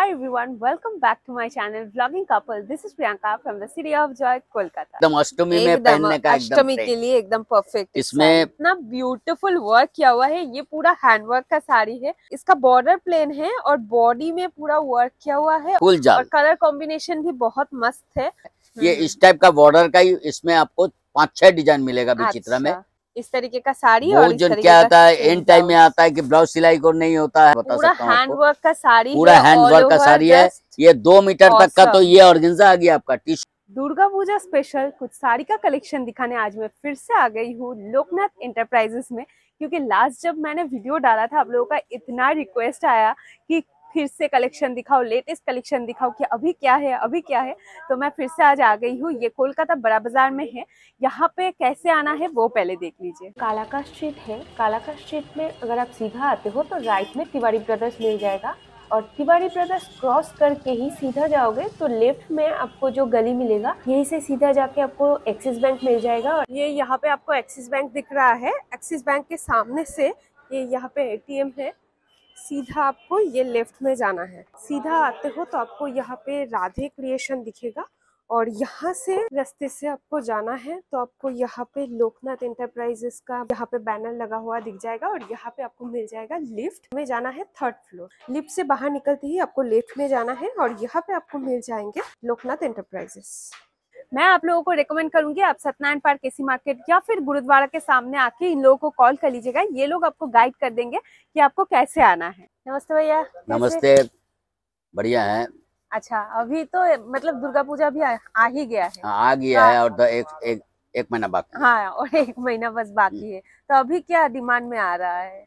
Hi everyone, welcome back to my channel Vlogging Couple. This is Priyanka from the city of Joy, Kolkata. एकदम अष्टमी में पहनने का अष्टमी के लिए एकदम परफेक्ट इसमें इतना ब्यूटीफुल वर्क किया हुआ है ये पूरा हैंड वर्क का साड़ी है इसका बॉर्डर प्लेन है और बॉडी में पूरा वर्क किया हुआ है और कलर कॉम्बिनेशन भी बहुत मस्त है ये हम्म। इस टाइप का बॉर्डर का ही इसमें आपको पांच छह डिजाइन मिलेगा विचित्रा में अच्छा। इस तरीके का साड़ी और इस क्या आता है एंड टाइम में आता है कि ब्लाउज सिलाई को नहीं होता है बता पूरा हैंड वर्क का साड़ी पूरा हैंड वर्क का साड़ी है ये दो मीटर तक का तो ये ऑर्गेन्जा आ गया आपका टी दुर्गा पूजा स्पेशल कुछ साड़ी का कलेक्शन दिखाने आज मैं फिर से आ गई हूँ लोकनाथ एंटरप्राइजेस में क्योंकि लास्ट जब मैंने वीडियो डाला था आप लोगों का इतना रिक्वेस्ट आया कि फिर से कलेक्शन दिखाओ लेटेस्ट कलेक्शन दिखाओ कि अभी क्या है अभी क्या है तो मैं फिर से आज आ गई हूँ ये कोलकाता बड़ा बाजार में है यहाँ पे कैसे आना है वो पहले देख लीजिए कालाका स्ट्रीट है कालाका स्ट्रीट में अगर आप सीधा आते हो तो राइट में तिवारी ब्रदर्स मिल जाएगा और तिवारी ब्रदर्स क्रॉस करके ही सीधा जाओगे तो लेफ्ट में आपको जो गली मिलेगा यही से सीधा जाके आपको एक्सिस बैंक मिल जाएगा और ये यहाँ पे आपको एक्सिस बैंक दिख रहा है एक्सिस बैंक के सामने से ये यहाँ पे एटीएम है सीधा आपको ये लेफ्ट में जाना है सीधा आते हो तो आपको यहाँ पे राधे क्रिएशन दिखेगा और यहाँ से रास्ते से आपको जाना है तो आपको यहाँ पे लोकनाथ इंटरप्राइजेस का यहाँ पे बैनर लगा हुआ दिख जाएगा और यहाँ पे आपको मिल जाएगा लिफ्ट में जाना है थर्ड फ्लोर लिफ्ट से बाहर निकलते ही आपको लेफ्ट में जाना है और यहाँ पे आपको मिल जाएंगे लोकनाथ इंटरप्राइजेस मैं आप लोगों को रेकमेंड करूंगी आप सत्यनारायण पार्क एसी मार्केट या फिर गुरुद्वारा के सामने आके इन लोगों को कॉल कर लीजिएगा ये लोग आपको गाइड कर देंगे कि आपको कैसे आना है नमस्ते भैया नमस्ते बढ़िया है अच्छा अभी तो मतलब दुर्गा पूजा भी आ, आ ही गया है हाँ, आ गया है और तो एक हाँ। एक एक महीना बाकी हाँ और एक महीना बस बाकी हम्म। है तो अभी क्या डिमांड में आ रहा है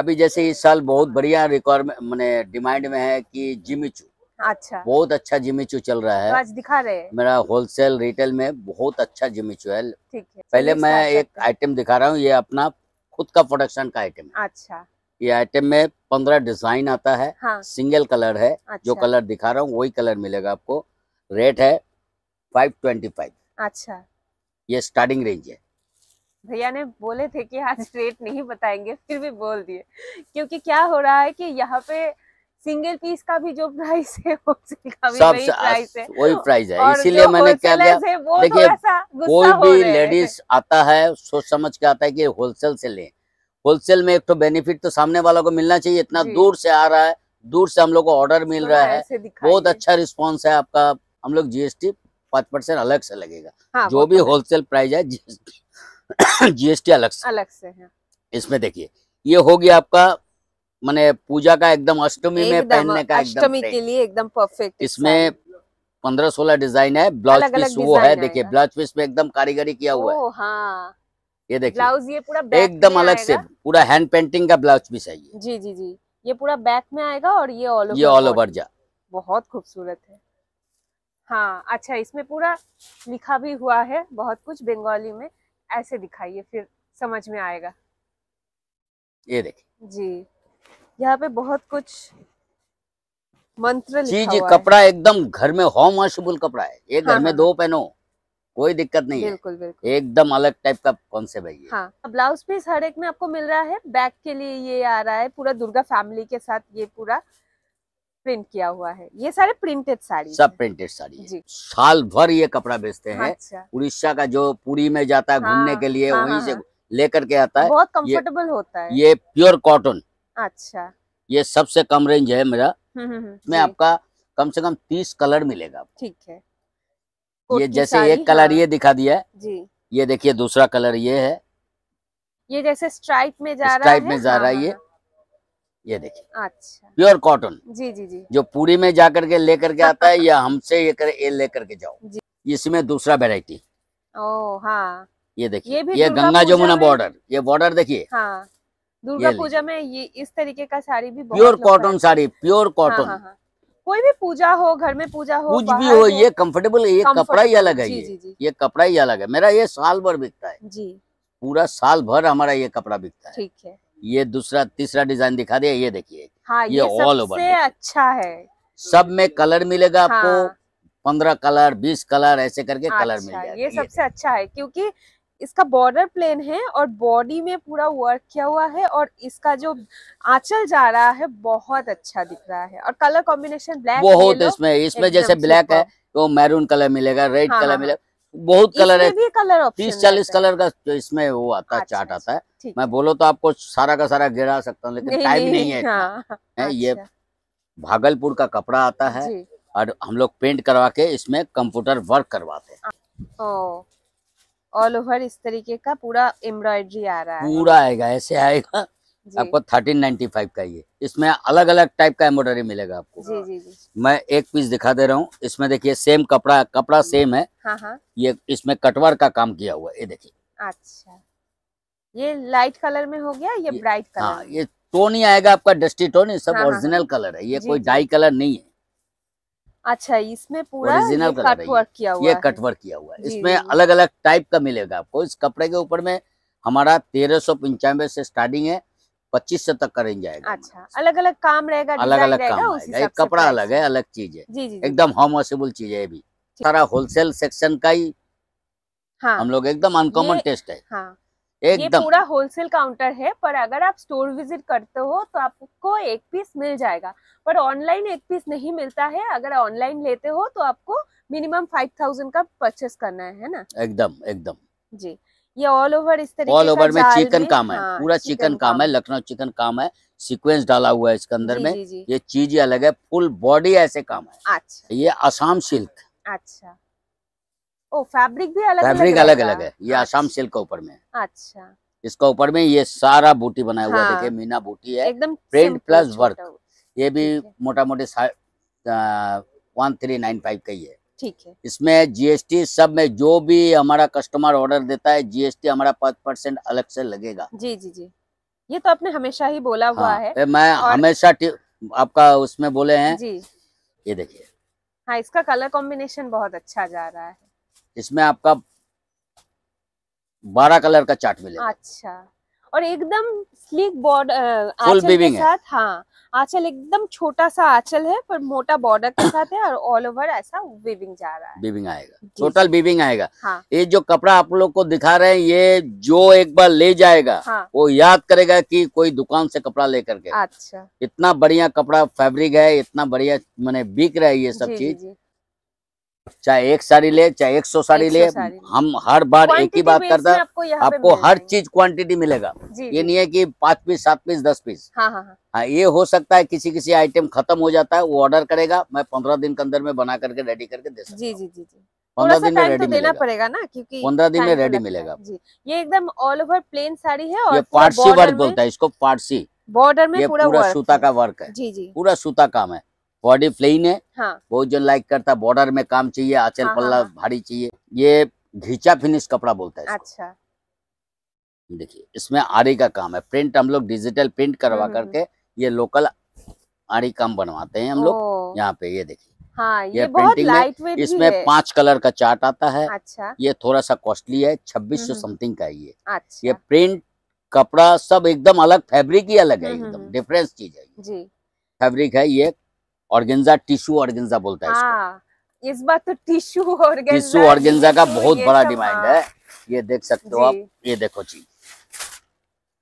अभी जैसे इस साल बहुत बढ़िया रिकॉर्ड मैंने डिमांड में है कि जिमिचू अच्छा बहुत अच्छा जिमीचू चल रहा है तो आज दिखा रहे हैं मेरा होलसेल रिटेल में बहुत अच्छा जिमीचू है ठीक है पहले मैं एक आइटम दिखा रहा हूँ ये अपना खुद का प्रोडक्शन का आइटम है अच्छा ये आइटम में पंद्रह डिजाइन आता है हाँ। सिंगल कलर है अच्छा। जो कलर दिखा रहा हूँ वही कलर मिलेगा आपको रेट है फाइव ट्वेंटी फाइव अच्छा ये स्टार्टिंग रेंज है भैया ने बोले थे कि आज रेट नहीं बताएंगे फिर भी बोल दिए क्योंकि क्या हो रहा है कि यहाँ पे सिंगल पीस का भी जो प्राइस है वो का भी वही प्राइस है इसीलिए मैंने क्या किया देखिए कोई भी लेडीज आता है सोच समझ के आता है कि होलसेल से लें होलसेल में एक तो बेनिफिट तो सामने वालों को मिलना चाहिए इतना दूर से आ रहा है दूर से हम लोग को ऑर्डर मिल रहा है बहुत अच्छा रिस्पॉन्स है आपका हम लोग जीएसटी पांच परसेंट अलग से लगेगा हाँ, जो भी होलसेल तो प्राइस है जीएसटी अलग से अलग से है इसमें देखिए ये हो गया आपका मैंने पूजा का एकदम अष्टमी में पहनने का अष्टमी के लिए एकदम परफेक्ट इसमें पंद्रह सोलह डिजाइन है ब्लाउज पीस वो है देखिए ब्लाउज पीस में एकदम कारीगरी किया हुआ है हाँ। ये देखिए ब्लाउज ये पूरा एकदम अलग से पूरा हैंड पेंटिंग का ब्लाउज पीस है ये जी जी जी ये पूरा बैक में आएगा और ये ऑल ओवर ये ऑल ओवर जा बहुत खूबसूरत है हाँ अच्छा इसमें पूरा लिखा भी हुआ है बहुत कुछ बंगाली में ऐसे दिखाइए फिर समझ में आएगा ये देखिए जी यहाँ पे बहुत कुछ मंत्र जी जी कपड़ा एकदम घर में होम वॉशेबल कपड़ा है एक घर हाँ, में हाँ। दो पहनो कोई दिक्कत नहीं बिल्कुल, है बिल्कुल एकदम अलग टाइप का कॉन्सेप्ट है ये हाँ ब्लाउज तो पीस हर एक में आपको मिल रहा है बैक के लिए ये आ रहा है पूरा दुर्गा फैमिली के साथ ये पूरा प्रिंट किया हुआ है ये सारे प्रिंटेड साड़ी सब प्रिंटेड साड़ी जी साल भर ये कपड़ा बेचते हैं अच्छा। उड़ीसा का जो पुरी में जाता है घूमने हाँ, के लिए हाँ, वहीं हाँ, से हाँ। लेकर के आता है बहुत कंफर्टेबल होता है ये प्योर कॉटन अच्छा ये सबसे कम रेंज है मेरा इसमें हम्म, हम्म, हम्म, आपका कम से कम तीस कलर मिलेगा ठीक है ये जैसे एक कलर हाँ। ये दिखा दिया है जी ये देखिए दूसरा कलर ये है ये जैसे स्ट्राइप में जा रहा है में जा हाँ, रहा है हाँ, ये हाँ। ये देखिए अच्छा प्योर कॉटन जी जी जी जो पूरी में जाकर के लेकर के आता है या हमसे ये कर ये लेकर के जाओ इसमें दूसरा वेराइटी ओ हाँ ये देखिए ये, ये गंगा जमुना बॉर्डर ये बॉर्डर देखिए हाँ दुर्गा पूजा में ये इस तरीके का साड़ी भी प्योर कॉटन साड़ी प्योर हाँ, कॉटन हाँ, हाँ। कोई भी पूजा हो घर में पूजा हो कुछ भी हो ये कंफर्टेबल ये कपड़ा ही अलग है ये कपड़ा ही अलग है मेरा ये साल भर बिकता है जी पूरा साल भर हमारा ये कपड़ा बिकता है ठीक है ये दूसरा तीसरा डिजाइन दिखा दिया ये देखिए हाँ, ये ऑल ओवर अच्छा है सब में कलर मिलेगा आपको पंद्रह कलर बीस कलर ऐसे करके कलर अच्छा, मिलेगा ये सबसे अच्छा है क्योंकि इसका बॉर्डर प्लेन है और बॉडी में पूरा वर्क किया हुआ है और इसका जो आंचल जा रहा है बहुत अच्छा दिख रहा है और कलर कॉम्बिनेशन ब्लैक बहुत इसमें इसमें जैसे ब्लैक है तो मैरून कलर मिलेगा रेड हाँ, कलर हाँ, मिलेगा हाँ। बहुत कलर है कलर तीस चालीस कलर का जो तो इसमें वो आता है चार्ट अच्छा, अच्छा, आता है मैं बोलो तो आपको सारा का सारा गिरा सकता हूँ लेकिन टाइम नहीं है हाँ, ये अच्छा। भागलपुर का कपड़ा आता है और हम लोग पेंट करवा के इसमें कंप्यूटर वर्क करवाते हैं ऑल ओवर इस तरीके का पूरा एम्ब्रॉयडरी आ रहा है पूरा आएगा ऐसे आएगा आपको थर्टीन नाइनटी फाइव का ये इसमें अलग अलग टाइप का एम्ब्रॉयडरी मिलेगा आपको जी जी जी मैं एक पीस दिखा दे रहा हूँ इसमें देखिए सेम कपड़ा कपड़ा सेम है हाँ हाँ ये इसमें कटवर का काम किया हुआ ये देखिए अच्छा ये लाइट कलर में हो गया ये, ब्राइट कलर हाँ ये टोन ही आएगा आपका डस्टी टोन ये सब ओरिजिनल हाँ, हाँ, कलर हाँ। है ये कोई डाई कलर नहीं है अच्छा इसमें पूरा ओरिजिनल कट वर्क किया हुआ ये कट वर्क किया हुआ है इसमें अलग अलग टाइप का मिलेगा आपको इस कपड़े के ऊपर में हमारा तेरह सौ पंचानवे से स्टार्टिंग है पच्चीस सौ तक का रेंज आएगा अच्छा अलग अलग काम रहेगा अलग अलग काम रहेगा एक कपड़ा अलग है अलग चीज है एकदम होमोसेबल चीज है भी सारा होलसेल सेक्शन का ही हाँ, हम लोग एकदम अनकॉमन टेस्ट है हाँ, एकदम ये पूरा होलसेल काउंटर है पर अगर आप स्टोर विजिट करते हो तो आपको एक पीस मिल जाएगा पर ऑनलाइन एक पीस नहीं मिलता है अगर ऑनलाइन लेते हो तो आपको मिनिमम फाइव थाउजेंड का परचेस करना है, है ना एकदम एकदम जी ये ऑल ओवर इस तरह ऑल ओवर में चिकन काम है हाँ, पूरा चिकन, चिकन काम है लखनऊ चिकन काम है सीक्वेंस डाला हुआ है इसके अंदर में ये चीज अलग है फुल बॉडी ऐसे काम है अच्छा ये आसाम सिल्क अच्छा ओ फैब्रिक भी अलग फैब्रिक अलग अलग है ये अच्छा। आसाम सिल्क के ऊपर में अच्छा इसका ऊपर में ये सारा बूटी बनाया हुआ हाँ। देखिये मीना बूटी है एकदम प्रिंट प्लस वर्क ये भी मोटा मोटी वन थ्री नाइन फाइव का ही है ठीक है इसमें जीएसटी सब में जो भी हमारा कस्टमर ऑर्डर देता है जीएसटी हमारा पांच परसेंट अलग से लगेगा जी जी जी ये तो आपने हमेशा ही बोला हाँ, हुआ है मैं और... हमेशा आपका उसमें बोले हैं जी ये देखिए हाँ इसका कलर कॉम्बिनेशन बहुत अच्छा जा रहा है इसमें आपका बारह कलर का चार्ट मिलेगा अच्छा और एकदम स्लीक बॉर्डर आंचल के साथ हाँ आंचल एकदम छोटा सा आंचल है पर मोटा बॉर्डर के साथ है और ऑल ओवर ऐसा वीविंग जा रहा है वीविंग आएगा टोटल वीविंग आएगा हाँ। ये जो कपड़ा आप लोग को दिखा रहे हैं ये जो एक बार ले जाएगा हाँ। वो याद करेगा कि कोई दुकान से कपड़ा लेकर के अच्छा इतना बढ़िया कपड़ा फैब्रिक है इतना बढ़िया मैंने बिक रहा है ये सब चीज चाहे एक साड़ी ले चाहे एक सौ साड़ी ले हम हर बार एक ही बात करता आपको, आपको हर चीज क्वांटिटी मिलेगा ये नहीं है कि पाँच पीस सात पीस दस पीस हाँ हाँ हाँ हाँ ये हो सकता है किसी किसी आइटम खत्म हो जाता है वो ऑर्डर करेगा मैं पंद्रह दिन के अंदर में बना करके रेडी करके दे सकता जी जी जी पंद्रह दिन में रेडी तो देना पड़ेगा ना क्योंकि पंद्रह दिन में तो रेडी मिलेगा ये एकदम ऑल ओवर प्लेन साड़ी है और पारसी वर्क बोलता है इसको पारसी बॉर्डर में पूरा सूता का वर्क है जी जी पूरा सूता काम है बॉडी फ्लेन है हाँ। बहुत जन लाइक करता बॉर्डर में काम चाहिए आचल हाँ, हाँ, पल्ला हाँ। भारी चाहिए ये घीचा फिनिश कपड़ा बोलता है अच्छा देखिए इसमें आरी का काम है प्रिंट हम लोग डिजिटल प्रिंट करवा हम्म, करके हम्म। ये लोकल आरी काम बनवाते हैं हम लोग यहाँ पे ये देखिए हाँ, ये, ये बहुत प्रिंटिंग में इसमें पांच कलर का चार्ट आता है अच्छा ये थोड़ा सा कॉस्टली है छब्बीस सौ समथिंग हम्म, का ये अच्छा। ये प्रिंट कपड़ा सब एकदम अलग फैब्रिक ही अलग है एकदम डिफरेंस चीज है जी फैब्रिक है ये ऑर्गेंजा टिश्यू ऑर्गेंजा बोलता है हाँ, इस बार तो टिश्यू ऑर्गेन्जा टिश्यू ऑर्गेन्जा का बहुत बड़ा डिमांड तो हाँ। है ये देख सकते हो आप ये देखो जी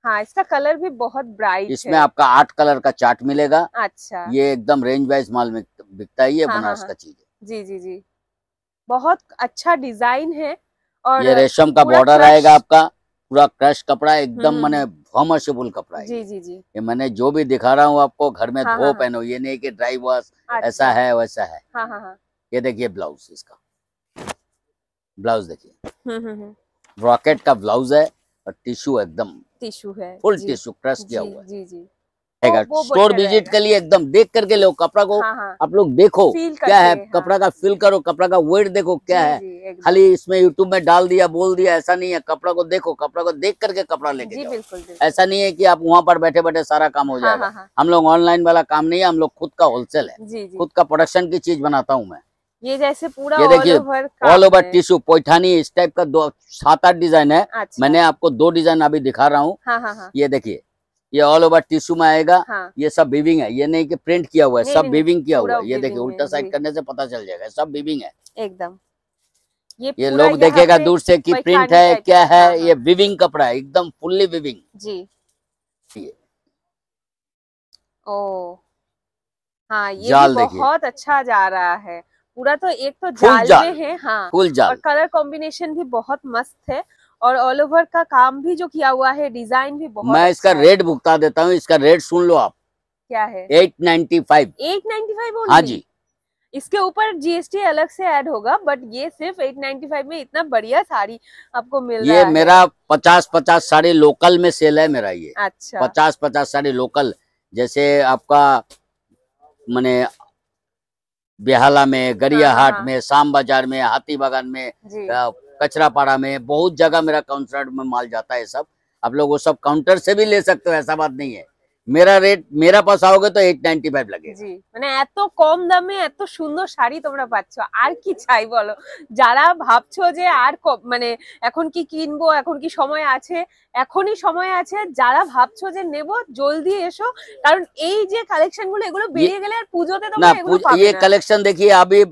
हाँ इसका कलर भी बहुत ब्राइट इसमें है। आपका आठ कलर का चार्ट मिलेगा अच्छा ये एकदम रेंज वाइज माल में बिकता है ये हाँ, हाँ बनारस हाँ, का चीज है जी जी जी बहुत अच्छा डिजाइन है और ये रेशम का बॉर्डर आएगा आपका पूरा क्रश कपड़ा एकदम मैंने हम्म। फॉमर्शेबल कपड़ा है जी जी जी ये मैंने जो भी दिखा रहा हूँ आपको घर में हाँ, धो हाँ, हाँ, पहनो ये नहीं कि ड्राई अच्छा। वॉश ऐसा है वैसा है हाँ, हाँ, हाँ। ये देखिए ब्लाउज इसका ब्लाउज देखिए रॉकेट हम्म, हम्म, हम्म। का ब्लाउज है और टिश्यू एकदम टिश्यू है फुल टिश्यू क्रश किया हुआ है जी जी जाएगा स्टोर विजिट कर लिए एकदम देख करके लो कपड़ा को हाँ, हाँ। आप लोग देखो क्या है हाँ। कपड़ा का फील करो कपड़ा का वेट देखो क्या है खाली इसमें यूट्यूब में डाल दिया बोल दिया ऐसा नहीं है कपड़ा को देखो कपड़ा को देख करके कपड़ा लेके जाओ ऐसा नहीं है कि आप वहाँ पर बैठे बैठे सारा काम हो जाएगा हम लोग ऑनलाइन वाला काम नहीं है हम लोग खुद का होलसेल है खुद का प्रोडक्शन की चीज बनाता हूँ मैं ये जैसे पूरा ये देखिए ऑल ओवर टिश्यू पोइठानी इस टाइप का दो सात आठ डिजाइन है अच्छा। मैंने आपको दो डिजाइन अभी दिखा रहा हूँ ये देखिए ये ऑल ओवर टिश्यू में आएगा हाँ। ये सब बीविंग है ये नहीं कि प्रिंट किया हुआ है सब बीविंग किया हुआ है ये देखिए उल्टा साइड करने से पता चल जाएगा सब बीविंग है एकदम ये, ये लोग देखेगा दूर से कि प्रिंट है क्या है हाँ, हाँ। ये विविंग कपड़ा है एकदम फुल्ली विविंग जी ये ओ हाँ ये बहुत अच्छा जा रहा है पूरा तो एक तो जाल, जाल में है हाँ जाल और कलर कॉम्बिनेशन भी बहुत मस्त है और ऑल ओवर का काम भी जो किया हुआ है डिजाइन भी बहुत मैं इसका रेट अच्छा भुगता देता हूँ इसका रेट सुन लो आप क्या है eight ninety five eight ninety five हाँ जी इसके ऊपर जीएसटी अलग से ऐड होगा बट ये सिर्फ एट नाइन्टी फाइव में इतना बढ़िया साड़ी आपको मिल ये रहा है मेरा पचास पचास साड़ी लोकल में सेल है मेरा ये अच्छा पचास पचास साड़ी लोकल जैसे आपका मैंने बेहाला में हाँ, गरियाहाट हाँ, हाँ। में शाम बाजार में हाथी बागान में कचरा पाड़ा में बहुत जगह मेरा काउंटर में माल जाता है सब आप लोग वो सब काउंटर से भी ले सकते हो ऐसा बात नहीं है মেরা রেট মেরা পাস आओगे তো 895 লাগে জি মানে এত কম দামে এত সুন্দর শাড়ি তোমরা পাচ্ছ আর কি চাই বলো যারা ভাবছো যে আর মানে এখন কি কিনবো এখন কি সময় আছে এখনি সময় আছে যারা ভাবছো যে নেব জলদি এসো কারণ এই যে কালেকশন গুলো এগুলো বেরিয়ে গেলে আর পূজোতে তোমরা এগুলো পাবে না এই কালেকশন দেখিয়ে अभी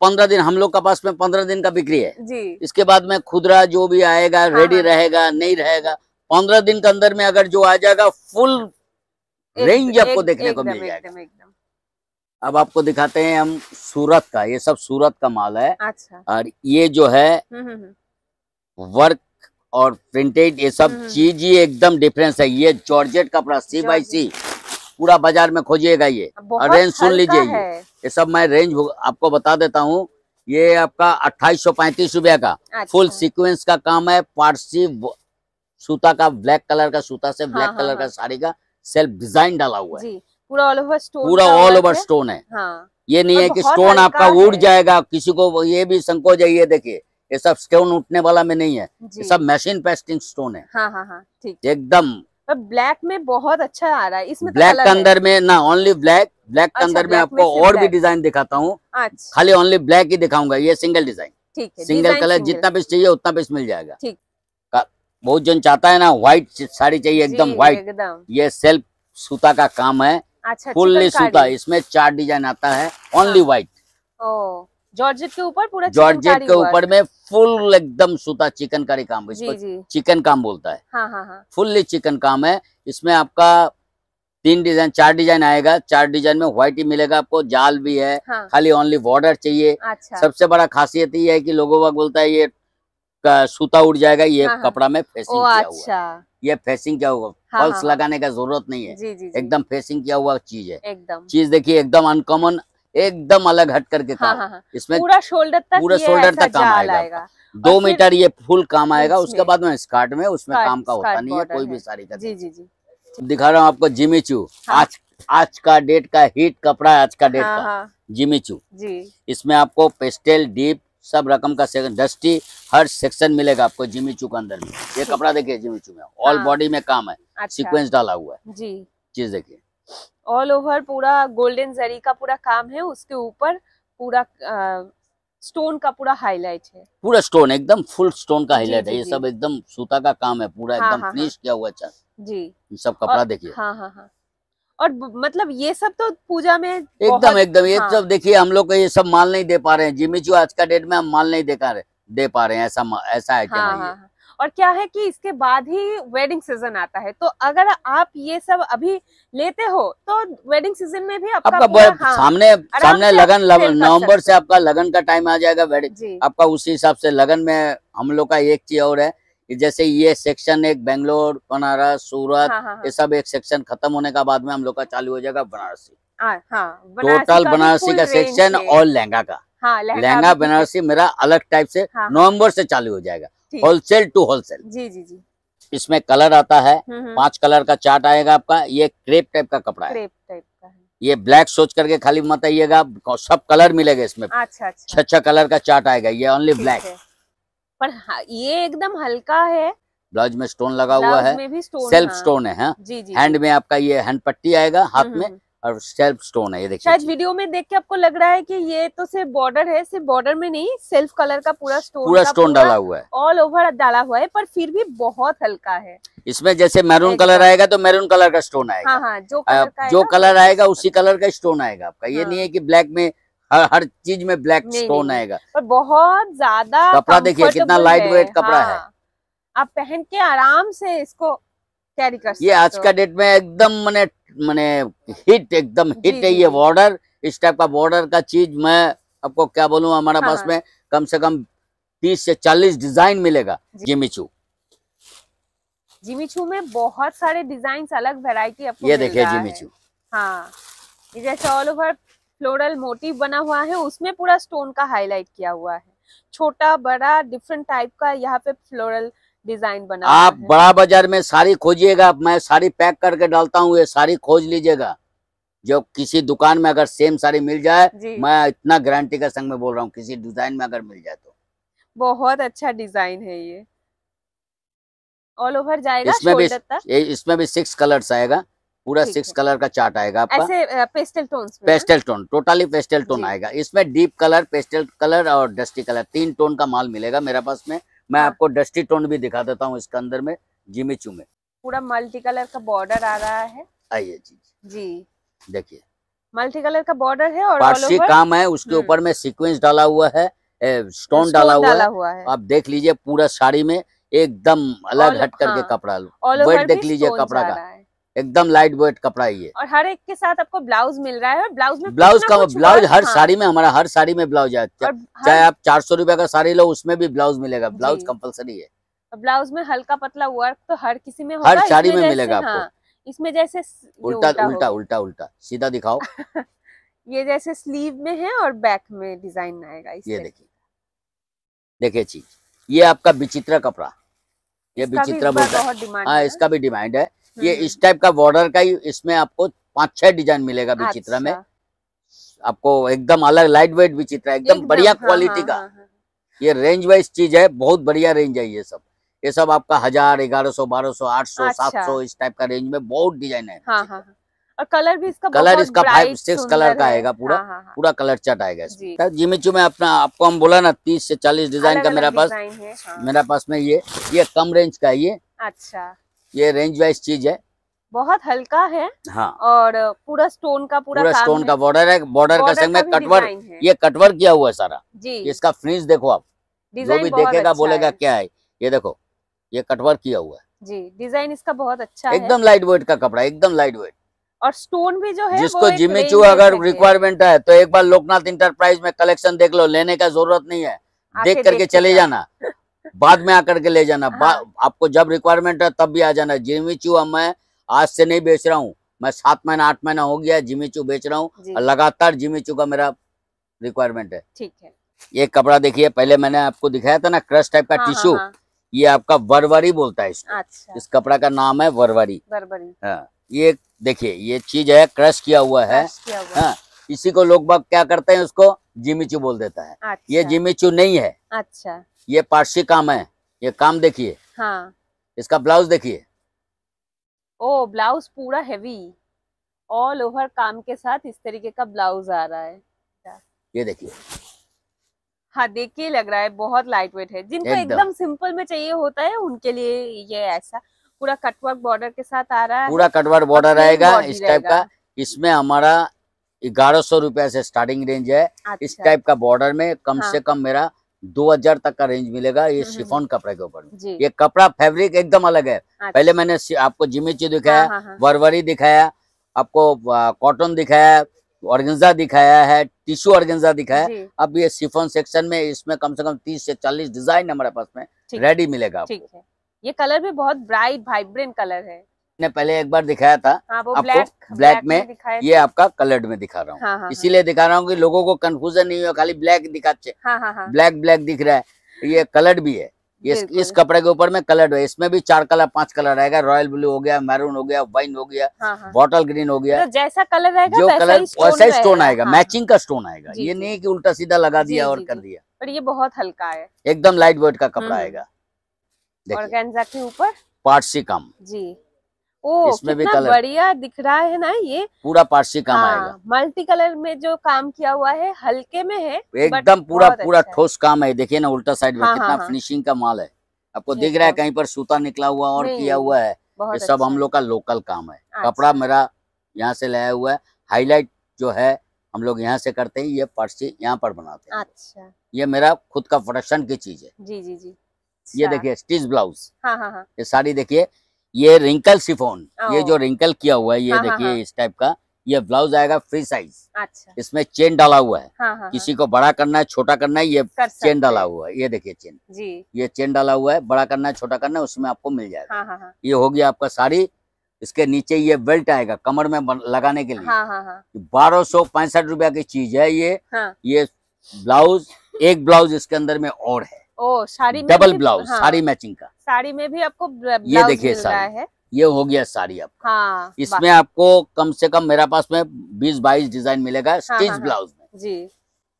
पंद्रह दिन हम लोग का पास में पंद्रह दिन का बिक्री है जी इसके बाद में खुदरा जो भी आएगा हाँ, रेडी हाँ। रहेगा नहीं रहेगा पंद्रह दिन के अंदर में अगर जो आ जाएगा फुल रेंज आपको देखने को मिल जाएगा अब आपको दिखाते हैं हम सूरत का ये सब सूरत का माल है अच्छा। और ये जो है वर्क हम्म, हम्म, हम्म। और प्रिंटेड ये सब चीज ही एकदम डिफरेंस है ये जॉर्जेट कपड़ा सी बाई सी पूरा बाजार में खोजिएगा ये और रेंज सुन लीजिए ये ये सब मैं रेंज आपको बता देता हूँ ये आपका अट्ठाईस सौ पैंतीस का फुल अच्छा। सीक्वेंस का काम है पारसी सूता का ब्लैक कलर का सूता से ब्लैक हाँ, कलर हाँ, हाँ, का साड़ी का सेल्फ डिजाइन डाला हुआ है पूरा ऑल ओवर स्टोन पूरा ऑल ओवर स्टोन है हाँ। ये नहीं है कि स्टोन आपका उड़ जाएगा किसी को ये भी संकोच है ये देखिए ये सब स्टोन उठने वाला में नहीं है ये सब मशीन पेस्टिंग स्टोन है हाँ, हाँ, हाँ, एकदम पर ब्लैक में बहुत अच्छा आ रहा है इसमें ब्लैक तो के अंदर में ना ओनली ब्लैक ब्लैक के अच्छा, अंदर में आपको और भी डिजाइन दिखाता हूँ अच्छा। खाली ओनली ब्लैक ही दिखाऊंगा ये सिंगल डिजाइन ठीक है सिंगल कलर जितना पीस चाहिए उतना पीस मिल जाएगा ठीक बहुत जन चाहता है ना व्हाइट साड़ी चाहिए एकदम व्हाइट ये सेल्फ सूता का काम है अच्छा, फुल्ली सूता इसमें चार डिजाइन आता है ओनली व्हाइट जॉर्जेट के ऊपर पूरा जॉर्जेट के ऊपर में फुल एकदम सूता चिकन का काम जी, जी। चिकन काम बोलता है हाँ हाँ हाँ फुल्ली चिकन काम है इसमें आपका तीन डिजाइन चार डिजाइन आएगा चार डिजाइन में व्हाइट ही मिलेगा आपको जाल भी है हाँ। खाली ओनली बॉर्डर चाहिए अच्छा। सबसे बड़ा खासियत ये है कि लोगों का बोलता है ये सूता उड़ जाएगा ये हाँ।, हाँ। कपड़ा में फेसिंग किया अच्छा। हुआ ये फेसिंग क्या हुआ हाँ, फॉल्स हाँ, हाँ। लगाने का जरूरत नहीं है जी, जी, जी। एकदम फेसिंग किया हुआ चीज है एकदम चीज देखिए एकदम अनकॉमन एकदम अलग हट करके हाँ, काम हाँ, हाँ. इसमें पूरा शोल्डर तक पूरा शोल्डर तक काम आएगा दो मीटर ये फुल काम आएगा उसके बाद में स्कार्ट में उसमें काम का होता नहीं है कोई भी साड़ी का दिखा रहा हूँ आपको जिमी चू हाँ। आज आज का डेट का हीट कपड़ा है आज का डेट हाँ, का जिमी जिमीचू इसमें आपको पेस्टेल डीप सब रकम का डस्टी हर सेक्शन मिलेगा आपको चू का अंदर में ये कपड़ा देखिए चू में ऑल हाँ, बॉडी में काम है अच्छा, सीक्वेंस डाला हुआ है जी चीज देखिए ऑल ओवर पूरा गोल्डन जरी का पूरा काम है उसके ऊपर पूरा स्टोन का पूरा हाईलाइट है पूरा स्टोन एकदम फुल स्टोन का हाईलाइट है ये सब एकदम सूता का काम है पूरा हाँ, एकदम फिनिश हाँ, हाँ। किया हुआ अच्छा जी सब कपड़ा देखिए हाँ हाँ हाँ और मतलब ये सब तो पूजा में एकदम एकदम ये हाँ। सब देखिए हम लोग को ये सब माल नहीं दे पा रहे हैं जिमी जो आज का डेट में हम माल नहीं दे पा रहे दे पा रहे हैं ऐसा ऐसा आइटम हाँ, हाँ, हाँ, और क्या है कि इसके बाद ही वेडिंग सीजन आता है तो अगर आप ये सब अभी लेते हो तो वेडिंग सीजन में भी आपका, आपका हाँ, सामने सामने लगन नवंबर से आपका लगन का टाइम आ जाएगा वेडिंग आपका उसी हिसाब से लगन में हम लोग का एक चीज और है जैसे ये सेक्शन एक बेंगलोर बनारस सूरत हाँ, हाँ, हाँ। ये सब एक सेक्शन खत्म होने का बाद में हम लोग का चालू हो जाएगा बनारसी टोटल हाँ, बनारसी का सेक्शन और लहंगा का हाँ, लहंगा बनारसी मेरा अलग टाइप से हाँ। नवंबर से चालू हो जाएगा होलसेल टू होलसेल जी जी जी इसमें कलर आता है हम्म, हम्म। पांच कलर का चार्ट आएगा आपका ये क्रेप टाइप का कपड़ा है टाइप का ये ब्लैक सोच करके खाली मत आइएगा सब कलर मिलेगा इसमें अच्छा अच्छा कलर का चार्ट आएगा ये ओनली ब्लैक पर ये एकदम हल्का है ब्लाउज में स्टोन लगा हुआ है सेल्फ स्टोन हाँ। है हैंड हाँ। में आपका ये हैंड पट्टी आएगा हाथ हम्म, में और सेल्फ स्टोन है ये देखिए शायद वीडियो में देख के आपको लग रहा है कि ये तो सिर्फ बॉर्डर है सिर्फ बॉर्डर में नहीं सेल्फ कलर का पूरा स्टोन पूरा स्टोन डाला हुआ है ऑल ओवर डाला हुआ है पर फिर भी बहुत हल्का है इसमें जैसे मैरून कलर आएगा तो मैरून कलर का स्टोन आएगा हाँ, हाँ, जो कलर का जो कलर आएगा उसी कलर का स्टोन आएगा आपका ये हाँ। नहीं है की ब्लैक में हर हर चीज में ब्लैक स्टोन आएगा पर बहुत ज्यादा कपड़ा देखिए कितना लाइट वेट कपड़ा है हाँ। आप पहन के आराम से इसको कैरी कर ये आज तो- का डेट में एकदम मैंने मैंने हिट एकदम हिट है ये बॉर्डर इस टाइप का बॉर्डर का चीज मैं आपको क्या बोलूँ हमारे पास हाँ। में कम से कम तीस से चालीस डिजाइन मिलेगा जिमीचू जिमीचू में बहुत सारे डिजाइन अलग वेराइटी ये देखिए जिमीचू हाँ ये जैसे ऑल ओवर फ्लोरल मोटिव बना हुआ है उसमें पूरा स्टोन का हाईलाइट किया हुआ है छोटा बड़ा डिफरेंट टाइप का यहाँ पे फ्लोरल डिजाइन बना आप बड़ा बाजार में साड़ी खोजिएगा मैं साड़ी पैक करके डालता हूँ ये साड़ी खोज लीजिएगा जो किसी दुकान में अगर सेम साड़ी मिल जाए मैं इतना गारंटी के संग में बोल रहा हूँ किसी डिजाइन में अगर मिल जाए तो बहुत अच्छा डिजाइन है ये ऑल ओवर जाएगा इसमें भी इसमें भी सिक्स कलर्स आएगा पूरा सिक्स कलर का चार्ट आएगा आपका ऐसे pastel tone pastel tone totally pastel tone आएगा इसमें डीप कलर पेस्टल कलर और डस्टी कलर तीन टोन का माल मिलेगा मेरे पास में मैं हाँ। आपको डस्टी टोन भी दिखा देता हूँ इसके अंदर में जिमे चुमे पूरा मल्टी कलर का बॉर्डर आ रहा है आइए जी जी देखिए मल्टी कलर का बॉर्डर है और पार्सी काम है उसके हम्म। ऊपर में सीक्वेंस डाला हुआ है स्टोन डाला हुआ डाला हुआ है आप देख लीजिए पूरा साड़ी में एकदम अलग हट करके हाँ, कपड़ा लो वेट देख लीजिए कपड़ा का एकदम लाइट वेट कपड़ा है और हर एक के साथ आपको ब्लाउज मिल रहा है ब्लाउज में ब्लाउज का ब्लाउज हर हाँ। साड़ी में हमारा हर साड़ी में ब्लाउज है चाहे आप चार सौ रूपये का साड़ी लो उसमें भी ब्लाउज मिलेगा ब्लाउज कम्पल्सरी है ब्लाउज तो में हल्का पतला वर्क तो हर किसी में हर साड़ी में मिलेगा आपको हाँ, इसमें जैसे उल्टा उल्टा उल्टा उल्टा सीधा दिखाओ ये जैसे स्लीव में है और बैक में डिजाइन आएगा ये देखिए देखिए चीज ये आपका विचित्र कपड़ा ये विचित्र बोलता है हाँ इसका भी डिमांड है ये हम्म। इस टाइप का बॉर्डर का ही इसमें आपको पांच छह डिजाइन मिलेगा विचित्रा अच्छा। में आपको एकदम अलग लाइट वेट विचित्र एकदम बढ़िया क्वालिटी हाँ, हाँ, का हाँ, ये रेंज वाइज चीज है बहुत बढ़िया रेंज है ये सब ये सब आपका हजार ग्यारह सौ बारह सौ आठ सौ अच्छा। सात सौ इस टाइप का रेंज में बहुत डिजाइन है और कलर भी इसका कलर इसका फाइव सिक्स कलर का आएगा पूरा हाँ, हाँ, पूरा कलर चट आएगा इसमें चू तो में अपना आपको हम बोला ना तीस से चालीस डिजाइन का मेरा पास मेरा पास में ये ये कम रेंज का है ये अच्छा ये रेंज वाइज चीज है बहुत हल्का है हाँ और पूरा स्टोन का पूरा, पूरा स्टोन का बॉर्डर है बॉर्डर का संग में कटवर ये कटवर किया हुआ है सारा जी इसका फ्रिंज देखो आप जो भी देखेगा अच्छा बोलेगा क्या है ये देखो ये कटवर किया हुआ है जी डिजाइन इसका बहुत अच्छा एकदम लाइट वेट का कपड़ा एकदम लाइट वेट और स्टोन भी जो है जिसको जिम्मे चू अगर रिक्वायरमेंट है तो एक बार लोकनाथ इंटरप्राइज में कलेक्शन देख लो लेने का जरूरत नहीं है देख करके चले जाना बाद में आकर के ले जाना हाँ। आपको जब रिक्वायरमेंट है तब भी आ जाना जिमी चू मैं आज से नहीं बेच रहा हूँ मैं सात महीना आठ महीना हो गया जिमी चू बेच रहा हूँ लगातार जिमी चू का मेरा रिक्वायरमेंट है ठीक है ये कपड़ा देखिए पहले मैंने आपको दिखाया था ना क्रश टाइप का हाँ, टिश्यू हाँ, हाँ, ये आपका वरवरी बोलता है इसको अच्छा। इस कपड़ा का नाम है वरवरी वरवरी हाँ, ये देखिए ये चीज है क्रश किया हुआ है किया हुआ। हाँ, इसी को लोग बाग क्या करते हैं उसको जिमीचू बोल देता है अच्छा। ये जिमीचू नहीं है अच्छा ये पार्सी काम है ये काम देखिए हाँ इसका ब्लाउज देखिए ओ ब्लाउज पूरा हेवी ऑल ओवर काम के साथ इस तरीके का ब्लाउज आ रहा है ये देखिए हाँ देखिए लग रहा है बहुत लाइट वेट है जिनको एकदम सिंपल में चाहिए होता है उनके लिए ये ऐसा पूरा कटवर्क बॉर्डर के साथ आ रहा है पूरा कटवर्क बॉर्डर रहेगा इस टाइप का इसमें हमारा ग्यारह सौ रुपया से स्टार्टिंग रेंज है इस टाइप अच्छा। का बॉर्डर में कम हाँ। से कम मेरा 2000 तक का रेंज मिलेगा ये हम्म, हम्म, शिफोन हम्म। कपड़े के ऊपर ये कपड़ा फैब्रिक एकदम अलग है अच्छा। पहले मैंने आपको जिमीची दिखाया हाँ, हाँ, हाँ। वरवरी दिखाया आपको कॉटन दिखाया ऑर्गेंजा दिखाया है टिश्यू ऑर्गेंजा दिखाया अब ये सिफोन सेक्शन में इसमें कम से कम तीस से चालीस डिजाइन हमारे पास में रेडी मिलेगा ठीक है ये कलर भी बहुत ब्राइट वाइब्रेंट कलर है ने पहले एक बार दिखाया था हाँ, आपको ब्लैक, ब्लैक में, में ये आपका कलर्ड में दिखा रहा हूँ हाँ, हाँ, इसीलिए हाँ। दिखा रहा हूँ कि लोगों को कंफ्यूजन नहीं हो खाली ब्लैक दिखा हाँ, हाँ, हाँ, ब्लैक ब्लैक दिख रहा है ये कलर्ड भी है इस इस कपड़े के ऊपर में कलर्ड है इसमें भी चार कलर पांच कलर रहेगा रॉयल ब्लू हो गया मैरून हो गया वाइन हो गया हाँ, हाँ। बॉटल ग्रीन हो गया तो जैसा कलर रहेगा जो कलर वैसा ही स्टोन आएगा मैचिंग हाँ। का स्टोन आएगा ये नहीं की उल्टा सीधा लगा दिया और कर दिया पर ये बहुत हल्का है एकदम लाइट वेट का कपड़ा हम्म। आएगा के ऊपर पार्ट सी कम जी ओ, इसमें भी कलर बढ़िया दिख रहा है ना ये पूरा पारसी काम हाँ, आएगा मल्टी कलर में जो काम किया हुआ है हल्के में है एकदम पूरा पूरा अच्छा ठोस अच्छा काम है देखिए ना उल्टा साइड में हाँ, हाँ, कितना फिनिशिंग हाँ। का माल है आपको दिख रहा है कहीं पर सूता निकला हुआ और किया हुआ है ये सब अच्छा हम लोग का लोकल काम है अच्छा। कपड़ा मेरा यहाँ से लाया हुआ है हाईलाइट जो है हम लोग यहाँ से करते हैं ये पर्ची यहाँ पर बनाते हैं अच्छा ये मेरा खुद का प्रोडक्शन की चीज है जी जी जी ये देखिए स्टिच ब्लाउज हाँ हाँ हाँ ये साड़ी देखिए ये रिंकल सिफोन ये जो रिंकल किया हुआ है ये हाँ, हाँ, देखिए हाँ। इस टाइप का ये ब्लाउज आएगा फ्री साइज अच्छा इसमें चेन डाला हुआ है हाँ, हाँ, किसी को बड़ा करना है छोटा करना है ये चेन डाला हुआ है ये देखिए चेन जी ये चेन डाला हुआ है बड़ा करना है छोटा करना है उसमें आपको मिल जाएगा हाँ, हाँ, हाँ, ये हो गया आपका साड़ी इसके नीचे ये बेल्ट आएगा कमर में लगाने के लिए बारह सौ पैंसठ रुपया की चीज है ये ये ब्लाउज एक ब्लाउज इसके अंदर में और है ओ साड़ी डबल ब्लाउज हाँ, साड़ी मैचिंग का साड़ी में भी आपको ये देखिए साड़ी है ये हो गया साड़ी आप हाँ, इसमें आपको कम से कम मेरा पास में बीस बाईस डिजाइन मिलेगा हाँ, हाँ, स्टिच हाँ। ब्लाउज में जी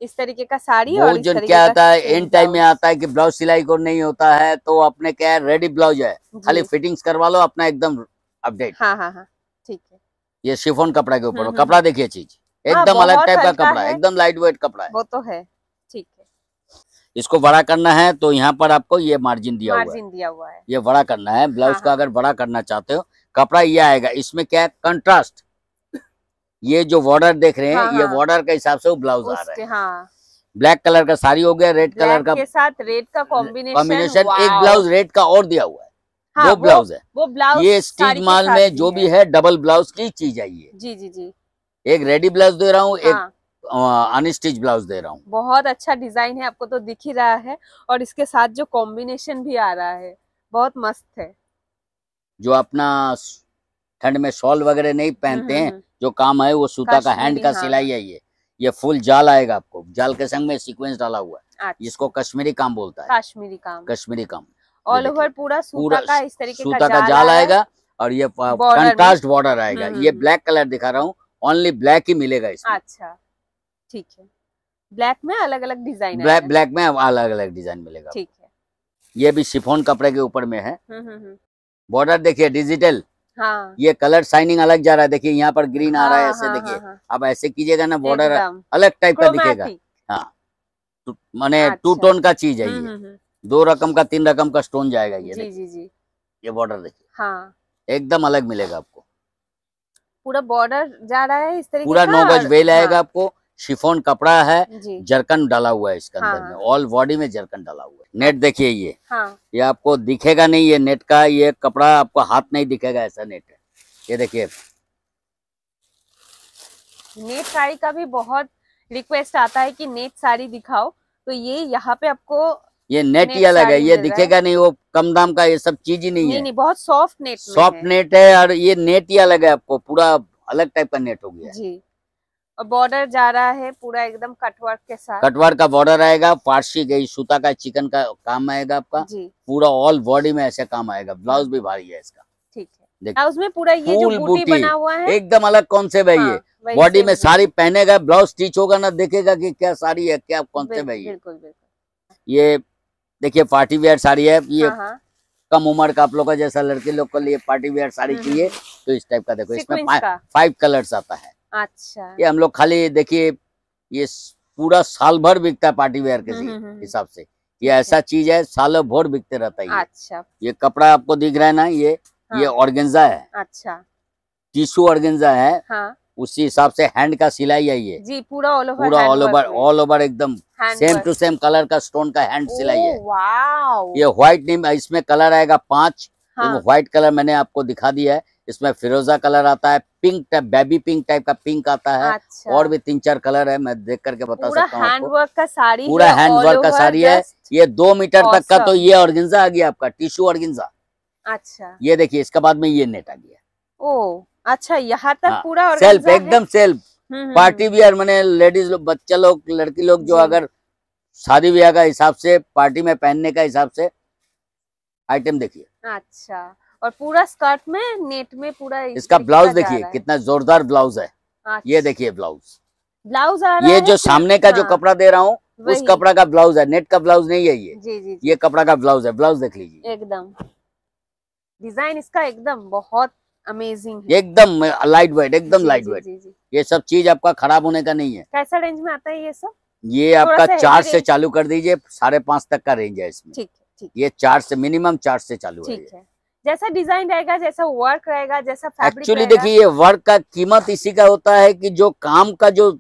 इस तरीके का साड़ी और जो क्या आता है एंड टाइम में आता है कि ब्लाउज सिलाई को नहीं होता है तो आपने क्या है रेडी ब्लाउज है खाली फिटिंग्स करवा लो अपना एकदम अपडेट हाँ हाँ हाँ ठीक है ये शिफोन कपड़ा के ऊपर हम्म, हम्म, हम्म। कपड़ा देखिए चीज एकदम अलग टाइप का कपड़ा एकदम लाइट वेट कपड़ा है वो तो है इसको बड़ा करना है तो यहाँ पर आपको ये मार्जिन दिया हुआ है। दिया हुआ है ये बड़ा करना है ब्लाउज हाँ, हाँ। का अगर बड़ा करना चाहते हो कपड़ा ये आएगा इसमें क्या है कंट्रास्ट ये जो बॉर्डर देख रहे हैं हाँ, ये बॉर्डर हाँ। के हिसाब से वो ब्लाउज आ रहा है हाँ। ब्लैक कलर का साड़ी हो गया रेड कलर का के साथ रेड का कॉम्बिनेशन कॉम्बिनेशन एक ब्लाउज रेड का और दिया हुआ है हाँ, दो ब्लाउज है वो ब्लाउज ये स्टीच माल में जो भी है डबल ब्लाउज की चीज आई है जी जी जी एक रेडी ब्लाउज दे रहा हूँ एक अनस्टिच ब्लाउज दे रहा हूँ बहुत अच्छा डिजाइन है आपको तो दिख ही रहा है और इसके साथ जो कॉम्बिनेशन भी आ रहा है बहुत मस्त है जो अपना ठंड में शॉल वगैरह नहीं हम्म, पहनते हम्म, हैं हम्म। जो काम है वो सूता का हैंड का हाँ। सिलाई है ये ये फुल जाल आएगा आपको जाल के संग में सीक्वेंस डाला हुआ है अच्छा। जिसको कश्मीरी काम बोलता है कश्मीरी काम कश्मीरी काम ऑल ओवर पूरा सूता का इस तरीके सूता का जाल आएगा और ये कंट्रास्ट बॉर्डर आएगा ये ब्लैक कलर दिखा रहा हूँ ओनली ब्लैक ही मिलेगा इसमें अच्छा ठीक है ब्लैक में अलग अलग डिजाइन ब्लैक ब्लैक में अलग अलग डिजाइन मिलेगा ठीक है ये भी शिफोन कपड़े के ऊपर में है बॉर्डर हम्म, हम्म, हम्म। देखिए डिजिटल हाँ। ये कलर साइनिंग अलग जा रहा है देखिए यहाँ पर ग्रीन हाँ, आ रहा है हाँ, ऐसे हाँ, देखिए हाँ, हाँ। आप ऐसे कीजिएगा ना बॉर्डर अलग टाइप का दिखेगा हाँ तो मैंने अच्छा। टू टोन का चीज है ये दो रकम का तीन रकम का स्टोन जाएगा ये जी जी जी ये बॉर्डर देखिए हाँ एकदम अलग मिलेगा आपको पूरा बॉर्डर जा रहा है इस तरीके पूरा नौ गज वेल आएगा हाँ। आपको शिफोन कपड़ा है जरकन डाला हुआ है इसके अंदर हाँ। में ऑल बॉडी में जरकन डाला हुआ है नेट देखिए ये हाँ। ये आपको दिखेगा नहीं ये नेट का ये कपड़ा आपको हाथ नहीं दिखेगा ऐसा नेट है ये देखिए नेट साड़ी का भी बहुत रिक्वेस्ट आता है कि नेट साड़ी दिखाओ तो ये यहाँ पे आपको ये नेट, नेट ही अलग है ये दिखेगा नहीं वो कम दाम का ये सब चीज ही नहीं, नहीं है नहीं बहुत सॉफ्ट नेट सॉफ्ट नेट है और ये नेट ही अलग है आपको पूरा अलग टाइप का नेट हो गया जी बॉर्डर जा रहा है पूरा एकदम कटवर्क के साथ कटवर्क का बॉर्डर आएगा पारसी गई सूता का चिकन का काम आएगा आपका जी पूरा ऑल बॉडी में ऐसे काम आएगा ब्लाउज भी भारी है इसका ठीक है उसमें पूरा ये जो बूटी बना हुआ है एकदम अलग कॉन्सेप्ट है हाँ, ये बॉडी में साड़ी पहनेगा ब्लाउज स्टिच होगा ना देखेगा की क्या साड़ी है क्या कॉन्सेप्ट है ये ये देखिये पार्टी वेयर साड़ी है ये हाँ, हाँ। कम उम्र का आप लोग का जैसा लड़के लोग के लिए पार्टी वेयर साड़ी हम्म, चाहिए हम्म। तो इस टाइप का देखो इसमें फाइव कलर्स आता है अच्छा ये हम लोग खाली देखिए ये पूरा साल भर बिकता है पार्टी वेयर के हम्म, हम्म, हम्म। हिसाब से ये ऐसा अच्छा। चीज है सालों भर बिकते रहता है अच्छा ये कपड़ा आपको दिख रहा है ना ये हाँ। ये ऑर्गेंजा है अच्छा टीशू ऑर्गेंजा है हाँ। उसी हिसाब से हैंड का सिलाई है ये जी पूरा ऑल ओवर पूरा ऑल ओवर ऑल ओवर एकदम सेम टू सेम कलर का स्टोन का हैंड सिलाई है ये व्हाइट नेम इसमें कलर आएगा पांच व्हाइट कलर मैंने आपको दिखा दिया है इसमें फिरोजा कलर आता है pink type baby pink type का पिंक आता है अच्छा। और भी तीन चार कलर है मैं देख करके बता सकता हूँ हैंडवर्क का साड़ी पूरा हैंडवर्क का साड़ी है ये दो मीटर तक का तो ये ऑर्गेंजा आ गया आपका टिश्यू ऑर्गेंजा अच्छा ये देखिए इसके बाद में ये नेट आ गया ओ अच्छा यहाँ तक हाँ, पूरा सेल्फ एकदम सेल्फ पार्टी वियर मैंने लेडीज लोग बच्चा लोग लड़की लोग जो अगर शादी ब्याह का हिसाब से पार्टी में पहनने का हिसाब से आइटम देखिए अच्छा और पूरा स्कर्ट में नेट में पूरा इसका ब्लाउज देखिए कितना जोरदार ब्लाउज है अच्छा। ये देखिए ब्लाउज ब्लाउज आ रहा ये है ये जो सामने का जो हाँ। कपड़ा दे रहा हूँ उस कपड़ा का ब्लाउज है नेट का ब्लाउज नहीं है ये जी जी ये कपड़ा का ब्लाउज है ब्लाउज देख लीजिए एकदम डिजाइन इसका एकदम बहुत अमेजिंग एकदम लाइट वेट एकदम लाइट वेट ये सब चीज आपका खराब होने का नहीं है कैसा रेंज में आता है ये सब ये आपका चार से चालू कर दीजिए साढ़े पाँच तक का रेंज है इसमें ठीक ठीक ये चार से मिनिमम चार से चालू है ठीक है जैसा डिजाइन रहेगा जैसा वर्क रहेगा जैसा एक्चुअली देखिए ये वर्क का कीमत इसी का होता है कि जो काम का जो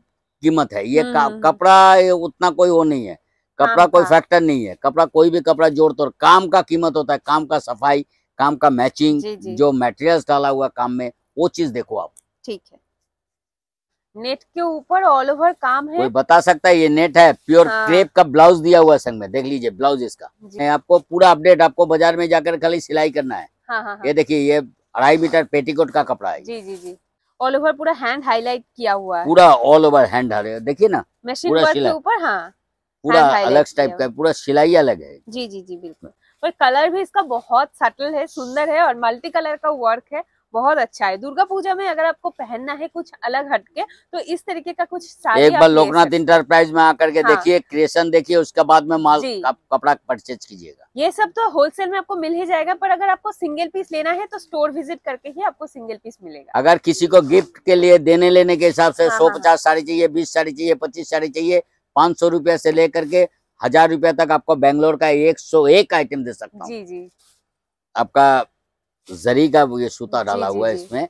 कीमत है ये हम्म। कपड़ा उतना कोई वो नहीं है कपड़ा कोई फैक्टर नहीं है कपड़ा कोई भी कपड़ा जोड़ तोड़ काम का कीमत होता है काम का सफाई काम का मैचिंग जी, जी. जो मेटेरियल डाला हुआ काम में वो चीज देखो आप ठीक है नेट के ऊपर ऑल ओवर काम है कोई बता सकता है ये नेट है प्योर हाँ। क्रेप का ब्लाउज दिया हुआ संग में देख लीजिए ब्लाउज इसका आपको पूरा अपडेट आपको बाजार में जाकर खाली सिलाई करना है हाँ, हाँ हाँ ये देखिए ये अढ़ाई मीटर पेटीकोट का कपड़ा है जी जी जी ऑल ओवर पूरा हैंड हाईलाइट किया हुआ है पूरा ऑल ओवर हैंड देखिए ना मशीन सिलाई के ऊपर हाँ पूरा अलग टाइप का पूरा सिलाई अलग है जी जी जी बिल्कुल और कलर भी इसका बहुत सटल है सुंदर है और मल्टी कलर का वर्क है बहुत अच्छा है दुर्गा पूजा में अगर आपको पहनना है कुछ अलग हटके तो इस तरीके का कुछ साड़ी एक बार लोकनाथ इंटरप्राइज में आकर के हाँ। देखिए क्रिएशन देखिए उसके बाद में माल कपड़ा परचेज कीजिएगा ये सब तो होलसेल में आपको मिल ही जाएगा पर अगर आपको सिंगल पीस लेना है तो स्टोर विजिट करके ही आपको सिंगल पीस मिलेगा अगर किसी को गिफ्ट के लिए देने लेने के हिसाब से हाँ, हाँ, हाँ। सौ पचास साड़ी चाहिए बीस साड़ी चाहिए पच्चीस साड़ी चाहिए पाँच सौ रुपया से लेकर के हजार रुपया तक आपको बेंगलोर का एक सौ एक आइटम दे सकता हूँ जी जी आपका जरी का ये सूता डाला हुआ है इसमें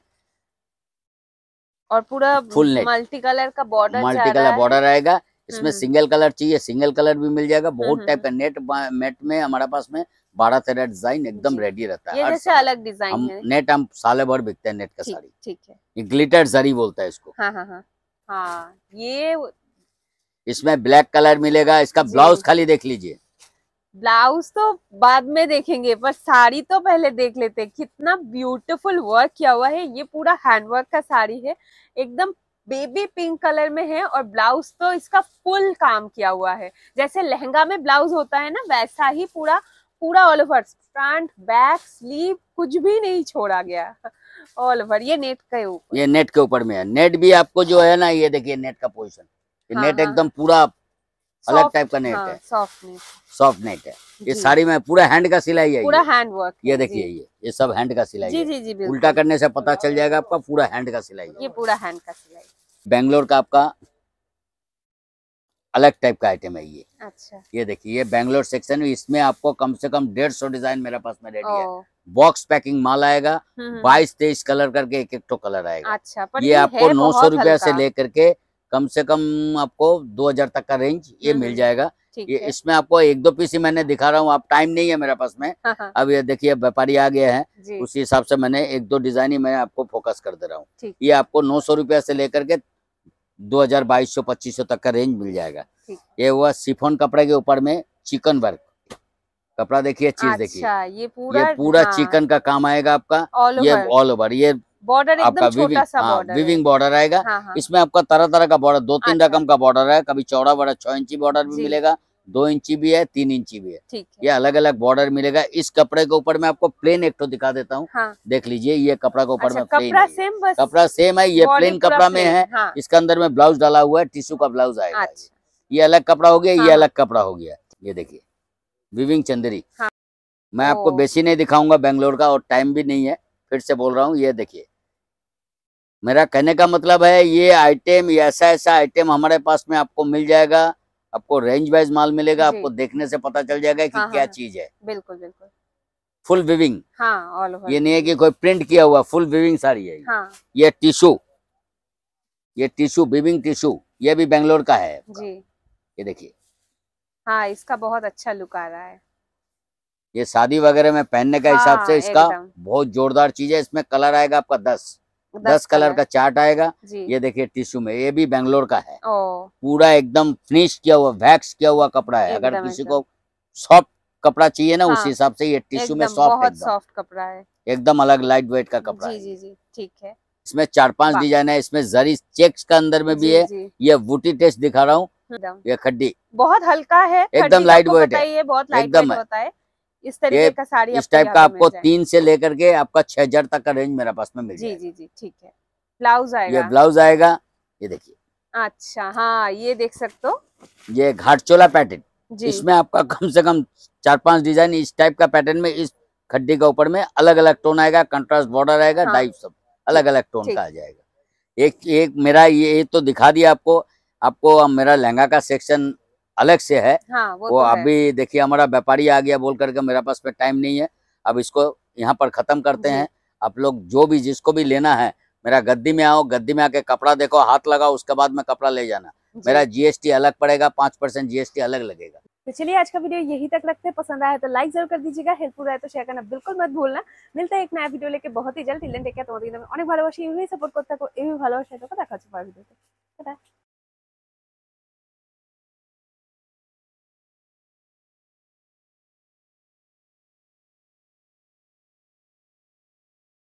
और पूरा फुल नेट मल्टी कलर का बॉर्डर मल्टी कलर बॉर्डर आएगा इसमें सिंगल हम्म। कलर चाहिए सिंगल कलर भी मिल जाएगा बहुत टाइप हम्म, हम्म। का नेट नेट में हमारे पास में बारह तेरह डिजाइन एकदम रेडी रहता है ये जैसे अलग डिजाइन है नेट हम साले भर बिकते हैं नेट का साड़ी ठीक है ये ग्लिटर जरी बोलता है इसको हाँ हाँ हाँ हाँ ये इसमें ब्लैक कलर मिलेगा इसका ब्लाउज खाली देख लीजिए ब्लाउज तो बाद में देखेंगे पर साड़ी तो पहले देख लेते हैं कितना ब्यूटीफुल वर्क किया हुआ है ये पूरा हैंडवर्क का साड़ी है एकदम बेबी पिंक कलर में है और ब्लाउज तो इसका फुल काम किया हुआ है जैसे लहंगा में ब्लाउज होता है ना वैसा ही पूरा पूरा all over front back sleeve कुछ भी नहीं छोड़ा गया ऑल ओवर ये नेट के ऊपर ये नेट के ऊपर में है नेट भी आपको जो है ना ये देखिए नेट का पोजिशन हाँ, नेट हाँ। एकदम पूरा अलग टाइप का नेट हाँ, है सॉफ्ट नेट है ये साड़ी में पूरा हैंड का सिलाई है पूरा हैंड वर्क ये देखिए ये ये सब हैंड का सिलाई जी जी जी उल्टा करने से पता चल जाएगा आपका पूरा हैंड का सिलाई ये पूरा हैंड का सिलाई बेंगलोर का आपका अलग टाइप का आइटम है ये अच्छा ये देखिए ये बैंगलोर सेक्शन में इसमें आपको कम से कम डेढ़ सौ डिजाइन मेरे पास में रेडी है बॉक्स पैकिंग माल आएगा हम्म, हम्म। बाईस तेईस कलर करके एक एक तो कलर आएगा अच्छा पर ये आपको नौ सौ रूपया से लेकर के कम से कम आपको 2000 तक का रेंज ये मिल हम्म। जाएगा ये इसमें आपको एक दो पीस ही मैंने दिखा रहा हूँ आप टाइम नहीं है मेरे पास में हाँ।, हाँ। अब ये देखिए व्यापारी आ गया है उसी हिसाब से मैंने एक दो डिजाइन ही मैं आपको फोकस कर दे रहा हूँ ये आपको नौ सौ रुपया से लेकर के दो हजार बाईस सौ पच्चीस सौ तक का रेंज मिल जाएगा ये हुआ सिफोन कपड़े के ऊपर में चिकन वर्क कपड़ा देखिए चीज देखिए अच्छा, ये पूरा ये पूरा हाँ। चिकन का काम आएगा आपका ये ऑल ओवर ये बॉर्डर आपका विविंग हाँ, विविंग बॉर्डर आएगा हाँ, हाँ। इसमें आपका तरह तरह का बॉर्डर दो तीन अच्छा। रकम का बॉर्डर है कभी चौड़ा बड़ा छह इंची बॉर्डर भी मिलेगा दो इंची भी है तीन इंची भी है ठीक ये अलग अलग बॉर्डर मिलेगा इस कपड़े के ऊपर मैं आपको प्लेन एक तो दिखा देता हूँ हाँ। देख लीजिए ये कपड़ा के ऊपर अच्छा, कपड़ा, कपड़ा सेम बस कपड़ा सेम है ये प्लेन कपड़ा में है हाँ। इसका अंदर में ब्लाउज डाला हुआ है टिश्यू का ब्लाउज आएगा अच्छा। ये अलग कपड़ा हो गया ये हाँ। अलग कपड़ा हो गया ये देखिए विविंग चंदरी मैं आपको बेसी नहीं दिखाऊंगा बेंगलोर का और टाइम भी नहीं है फिर से बोल रहा हूँ ये देखिए मेरा कहने का मतलब है ये आइटम ऐसा ऐसा आइटम हमारे पास में आपको मिल जाएगा आपको रेंज वाइज माल मिलेगा आपको देखने से पता चल जाएगा कि हाँ, क्या हाँ, हाँ। चीज है बिल्कुल बिल्कुल फुल विविंग हाँ, ये नहीं है कि कोई प्रिंट किया हुआ फुल विविंग साड़ी है ये टिश्यू हाँ। ये टिश्यू विविंग टिश्यू ये भी बेंगलोर का है जी ये देखिए हाँ इसका बहुत अच्छा लुक आ रहा है ये शादी वगैरह में पहनने का हिसाब से हाँ, इसका बहुत जोरदार चीज है इसमें कलर आएगा आपका दस दस कलर का चार्ट आएगा ये देखिए टिश्यू में ये भी बेंगलोर का है पूरा एकदम फिनिश किया हुआ वैक्स किया हुआ कपड़ा है अगर किसी को सॉफ्ट कपड़ा चाहिए ना हाँ, उस हिसाब से ये टिश्यू में सॉफ्ट सॉफ्ट कपड़ा है एकदम अलग लाइट वेट का कपड़ा जी जी जी ठीक है इसमें चार पांच डिजाइन है इसमें जरी चेक्स का अंदर में भी है ये वुटी टेस्ट दिखा रहा हूँ ये खड्डी बहुत हल्का है एकदम लाइट वेट है बहुत एकदम होता है इस तरीके का साड़ी इस टाइप का आपको तीन से लेकर के आपका छह हजार तक का रेंज मेरे पास में मिल जी जी जी ठीक है ब्लाउज आएगा ये ब्लाउज आएगा ये देखिए अच्छा हाँ ये देख सकते हो ये घाट चोला पैटर्न इसमें आपका कम से कम चार पांच डिजाइन इस टाइप का पैटर्न में इस खड्डी के ऊपर में अलग अलग टोन आएगा कंट्रास्ट बॉर्डर आएगा डाइप हाँ। सब अलग अलग टोन का आ जाएगा एक एक मेरा ये तो दिखा दिया आपको आपको मेरा लहंगा का सेक्शन अलग से है हाँ, वो, वो तो अभी देखिए हमारा व्यापारी आ गया बोल करके मेरा पास पे टाइम नहीं है अब इसको यहाँ पर खत्म करते हैं आप लोग जो भी जिसको भी लेना है मेरा गद्दी में आओ गद्दी में आके कपड़ा देखो हाथ लगाओ उसके बाद में कपड़ा ले जाना मेरा जीएसटी अलग पड़ेगा पांच परसेंट जीएसटी अलग लगेगा तो चलिए आज का वीडियो यही तक रखते हैं पसंद आया तो लाइक जरूर कर दीजिएगा हेल्पफुल रहा है तो शेयर करना बिल्कुल मत भूलना मिलता है एक नया वीडियो लेके बहुत ही जल्द टिलेन देखा তোমাদের কিন্তু অনেক ভালোবাসি এভাবেই সাপোর্ট